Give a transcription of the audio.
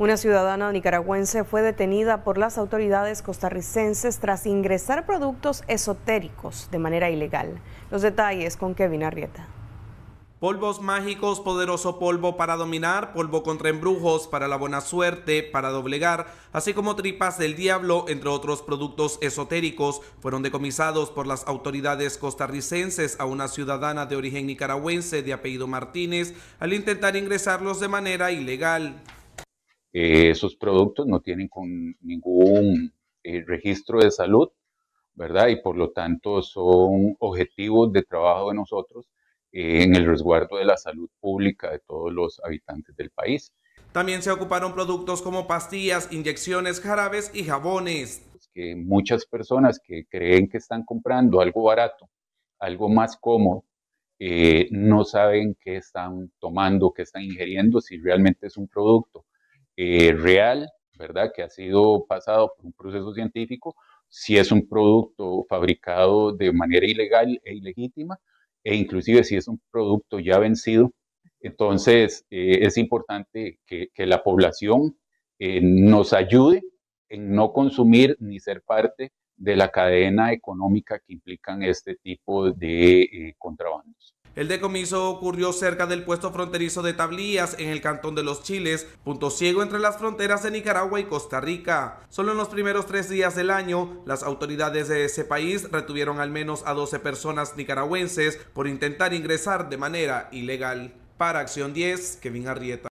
Una ciudadana nicaragüense fue detenida por las autoridades costarricenses tras ingresar productos esotéricos de manera ilegal. Los detalles con Kevin Arrieta. Polvos mágicos, poderoso polvo para dominar, polvo contra embrujos, para la buena suerte, para doblegar, así como tripas del diablo, entre otros productos esotéricos, fueron decomisados por las autoridades costarricenses a una ciudadana de origen nicaragüense de apellido Martínez al intentar ingresarlos de manera ilegal. Eh, esos productos no tienen ningún eh, registro de salud, ¿verdad? Y por lo tanto son objetivos de trabajo de nosotros eh, en el resguardo de la salud pública de todos los habitantes del país. También se ocuparon productos como pastillas, inyecciones, jarabes y jabones. Que muchas personas que creen que están comprando algo barato, algo más cómodo, no saben qué están tomando, qué están ingiriendo, si realmente es un producto eh, real, ¿verdad? Que ha sido pasado por un proceso científico, si es un producto fabricado de manera ilegal e ilegítima, e inclusive si es un producto ya vencido. Entonces, eh, es importante que, la población eh, nos ayude en no consumir ni ser parte de la cadena económica que implican este tipo de eh, contra el decomiso ocurrió cerca del puesto fronterizo de Tablías, en el cantón de Los Chiles, punto ciego entre las fronteras de Nicaragua y Costa Rica. Solo en los primeros tres días del año, las autoridades de ese país retuvieron al menos a 12 personas nicaragüenses por intentar ingresar de manera ilegal. Para Acción 10, Kevin Arrieta.